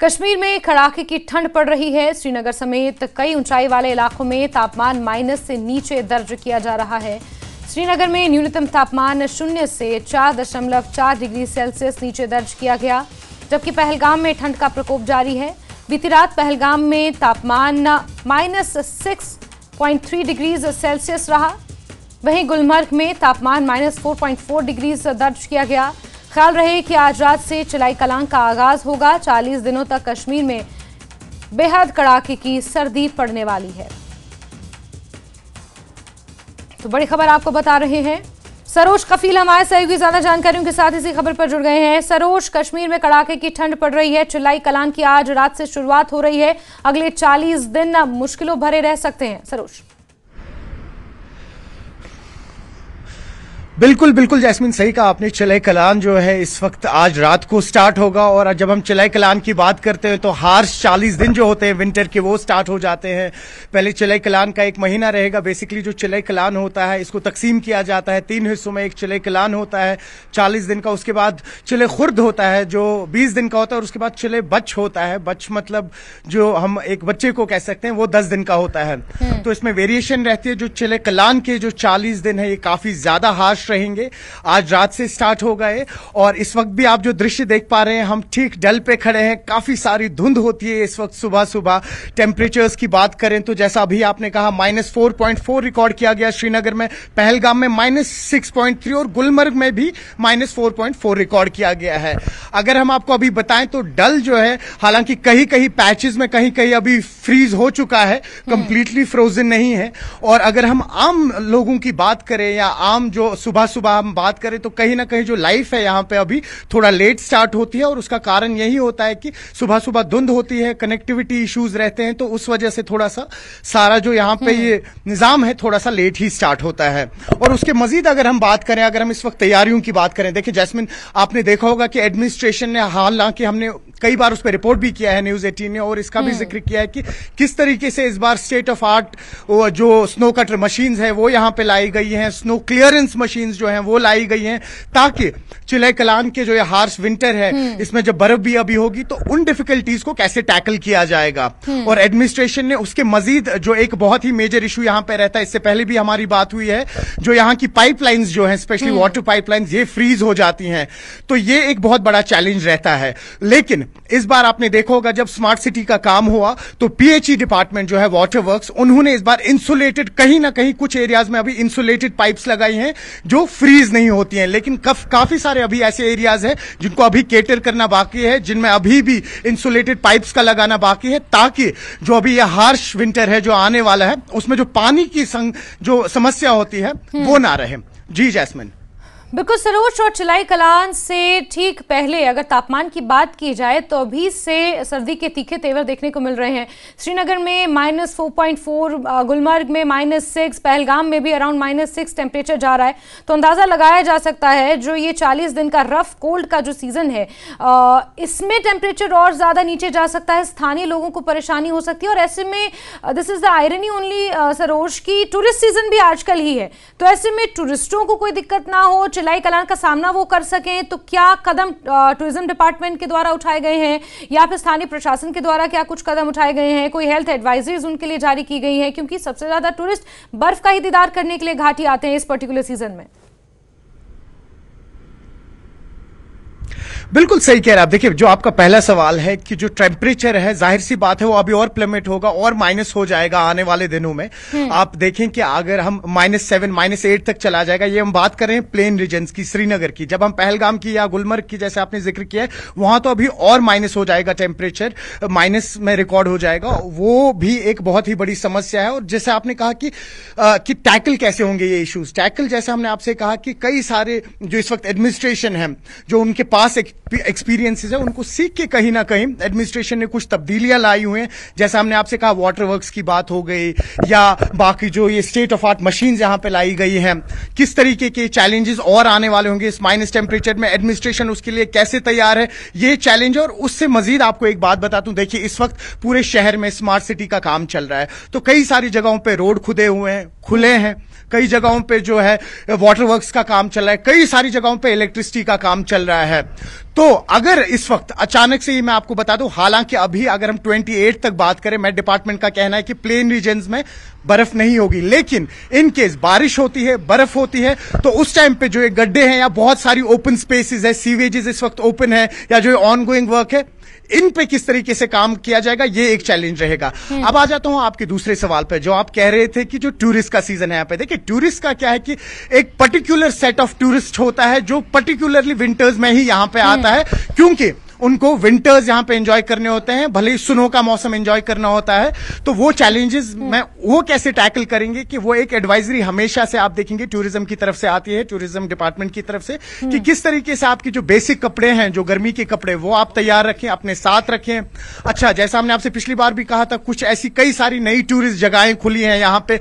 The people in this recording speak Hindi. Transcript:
कश्मीर में कड़ाके की ठंड पड़ रही है श्रीनगर समेत कई ऊंचाई वाले इलाकों में तापमान माइनस से नीचे दर्ज किया जा रहा है श्रीनगर में न्यूनतम तापमान शून्य से चार दशमलव चार डिग्री सेल्सियस नीचे दर्ज किया गया जबकि पहलगाम में ठंड का प्रकोप जारी है बीती रात पहलगाम में तापमान minus six point three degrees Celsius रहा वहीं गुलमर्ग में तापमान minus four point four degrees दर्ज किया गया ख्याल रहे कि आज रात से चिलाई कलां का आगाज होगा 40 दिनों तक कश्मीर में बेहद कड़ाके की सर्दी पड़ने वाली है तो बड़ी खबर आपको बता रहे हैं सरोज कफील हमारे सहयोगी ज्यादा जानकारियों के साथ इसी खबर पर जुड़ गए हैं सरोज कश्मीर में कड़ाके की ठंड पड़ रही है चिल्लाई कलान की आज रात से शुरुआत हो रही है अगले 40 दिन मुश्किलों भरे रह सकते हैं सरोज बिल्कुल बिल्कुल जैस्मिन सही कहा आपने चले कलान जो है इस वक्त आज रात को स्टार्ट होगा और जब हम चले कलान की बात करते हैं तो हार्स चालीस दिन जो होते हैं विंटर के वो स्टार्ट हो जाते हैं पहले चले कलान का एक महीना रहेगा बेसिकली जो चले कलान होता है इसको तकसीम किया जाता है तीन हिस्सों में एक चले कलान होता है चालीस दिन का उसके बाद चले खुर्द होता है जो बीस दिन का होता है और उसके बाद चले बच होता है बच मतलब जो हम एक बच्चे को कह सकते हैं वो दस दिन का होता है हम्म। तो इसमें वेरिएशन रहती है जो चले कलान के जो चालीस दिन है ये काफी ज्यादा हार्श फ्लैश रहेंगे आज रात से स्टार्ट हो गए और इस वक्त भी आप जो दृश्य देख पा रहे हैं हम ठीक डल पे खड़े हैं काफी सारी धुंध होती है इस वक्त सुबह सुबह टेम्परेचर्स की बात करें तो जैसा अभी आपने कहा minus four point four record किया गया श्रीनगर में पहलगाम में माइनस सिक्स पॉइंट थ्री और गुलमर्ग में भी minus four point four record किया गया है अगर हम आपको अभी बताएं तो डल जो है हालांकि कहीं कहीं पैचेस में कहीं कहीं अभी फ्रीज हो चुका है कंप्लीटली हम्म। फ्रोजन नहीं है और अगर हम आम लोगों की बात करें या आम जो सुबह सुबह सुबह हम बात करें तो कहीं ना कहीं जो लाइफ है यहाँ पे अभी थोड़ा लेट स्टार्ट होती है और उसका कारण यही होता है कि सुबह सुबह धुंध होती है कनेक्टिविटी इश्यूज रहते हैं तो उस वजह से थोड़ा सा सारा जो यहाँ पे ये हम्म। निज़ाम है थोड़ा सा लेट ही स्टार्ट होता है और उसके मजीद अगर हम बात करें अगर हम इस वक्त तैयारियों की बात करें देखिए जैसमिन आपने देखा होगा कि एडमिनिस्ट्रेशन ने हालांकि हमने कई बार उस पर रिपोर्ट भी किया है न्यूज एटीन ने और इसका भी हम्म। जिक्र किया है कि किस तरीके से इस बार स्टेट ऑफ आर्ट जो स्नो कटर मशीन्स है वो यहाँ पे लाई गई हैं स्नो क्लियरेंस मशीन्स जो हैं वो लाई गई हैं ताकि चिले कलान के जो ये हार्स विंटर है हम्म। इसमें जब बर्फ भी अभी होगी तो उन डिफिकल्टीज को कैसे टैकल किया जाएगा हम्म। और एडमिनिस्ट्रेशन ने उसके मजीद जो एक बहुत ही मेजर इशू यहाँ पे रहता है इससे पहले भी हमारी बात हुई है जो यहाँ की पाइपलाइंस जो है स्पेशली वाटर पाइपलाइंस ये फ्रीज हो जाती हैं तो ये एक बहुत बड़ा चैलेंज रहता है लेकिन इस बार आपने देखा होगा जब स्मार्ट सिटी का काम हुआ तो पीएचई डिपार्टमेंट e जो है वाटर वर्क्स उन्होंने इस बार इंसुलेटेड कहीं ना कहीं कुछ एरियाज में अभी इंसुलेटेड पाइप्स लगाई हैं जो फ्रीज नहीं होती हैं लेकिन कफ, काफी सारे अभी ऐसे एरियाज हैं जिनको अभी केटर करना बाकी है जिनमें अभी भी इंसुलेटेड पाइप्स का लगाना बाकी है ताकि जो अभी यह हार्श विंटर है जो आने वाला है उसमें जो पानी की जो समस्या होती है वो हम्म। ना रहे जी जैसमिन बिल्कुल सरोज और चिलाई कलान से ठीक पहले अगर तापमान की बात की जाए तो अभी से सर्दी के तीखे तेवर देखने को मिल रहे हैं श्रीनगर में minus four point four Gulmarg में माइनस सिक्स पहलगाम में भी अराउंड माइनस सिक्स टेम्परेचर जा रहा है तो अंदाज़ा लगाया जा सकता है जो ये चालीस दिन का रफ कोल्ड का जो सीज़न है इसमें टेम्परेचर और ज़्यादा नीचे जा सकता है स्थानीय लोगों को परेशानी हो सकती है और ऐसे में this is the irony only सरोज की टूरिस्ट सीज़न भी आजकल ही है तो ऐसे में टूरिस्टों को कोई दिक्कत ना हो चिल्लाई कलान का सामना वो कर सकें तो क्या कदम टूरिज्म डिपार्टमेंट के द्वारा उठाए गए हैं या फिर स्थानीय प्रशासन के द्वारा क्या कुछ कदम उठाए गए हैं कोई हेल्थ एडवाइजरीज उनके लिए जारी की गई है क्योंकि सबसे ज़्यादा टूरिस्ट बर्फ का ही दीदार करने के लिए घाटी आते हैं इस पर्टिकुलर सीजन में बिल्कुल सही कह रहे हैं आप देखिए जो आपका पहला सवाल है कि जो टेम्परेचर है जाहिर सी बात है वो अभी और प्लमेट होगा और माइनस हो जाएगा आने वाले दिनों में हम्म। आप देखें कि अगर हम माइनस सेवन माइनस एट तक चला जाएगा ये हम बात कर रहे हैं प्लेन रीजन की श्रीनगर की जब हम पहलगाम की या गुलमर्ग की जैसे आपने जिक्र किया है वहां तो अभी और माइनस हो जाएगा टेम्परेचर माइनस में रिकॉर्ड हो जाएगा वो भी एक बहुत ही बड़ी समस्या है और जैसे आपने कहा कि, आ, कि टैकल कैसे होंगे ये इश्यूज टैकल जैसे हमने आपसे कहा कि कई सारे जो इस वक्त एडमिनिस्ट्रेशन है जो उनके पास एक एक्सपीरियंसेस है उनको सीख के कहीं ना कहीं एडमिनिस्ट्रेशन ने कुछ तब्दीलियां लाई हुई हैं जैसे हमने आपसे कहा वाटर वर्क्स की बात हो गई या बाकी जो ये स्टेट ऑफ आर्ट मशीन यहां पे लाई गई हैं किस तरीके के चैलेंजेस और आने वाले होंगे इस माइनस टेम्परेचर में एडमिनिस्ट्रेशन उसके लिए कैसे तैयार है ये चैलेंज और उससे मजीद आपको एक बात बता दूं देखिए इस वक्त पूरे शहर में स्मार्ट सिटी का काम चल रहा है तो कई सारी जगहों पर रोड खुदे हुए हैं खुले हैं कई जगहों पे जो है वाटर वर्क्स का काम चल रहा है कई सारी जगहों पे इलेक्ट्रिसिटी का काम चल रहा है तो अगर इस वक्त अचानक से ही मैं आपको बता दूं हालांकि अभी अगर हम 28 तक बात करें मैं डिपार्टमेंट का कहना है कि प्लेन रीजन में बर्फ नहीं होगी लेकिन इन केस बारिश होती है बर्फ होती है तो उस टाइम पे जो ये गड्ढे हैं या बहुत सारी ओपन स्पेसेस है सीवेजेस इस वक्त ओपन है या जो ऑन गोइंग वर्क है इन पे किस तरीके से काम किया जाएगा ये एक चैलेंज रहेगा हम्म। अब आ जाता हूं आपके दूसरे सवाल पर जो आप कह रहे थे कि जो टूरिस्ट का सीजन है यहाँ पे देखिए टूरिस्ट का क्या है कि एक पर्टिकुलर सेट ऑफ टूरिस्ट होता है जो पर्टिकुलरली विंटर्स में ही यहाँ पे हम्म। आते होता है क्योंकि उनको विंटर्स यहाँ पे एंजॉय करने होते हैं भले ही सुनो का मौसम एंजॉय करना होता है तो वो चैलेंजेस मैं वो कैसे टैकल करेंगे कि वो एक एडवाइजरी हमेशा से आप देखेंगे टूरिज्म की तरफ से आती है टूरिज्म डिपार्टमेंट की तरफ से कि हम्म। किस तरीके से आपके जो बेसिक कपड़े हैं जो गर्मी के कपड़े वो आप तैयार रखें अपने साथ रखें अच्छा जैसा हमने आपसे पिछली बार भी कहा था कुछ ऐसी कई सारी नई टूरिस्ट जगहें खुली हैं यहाँ पे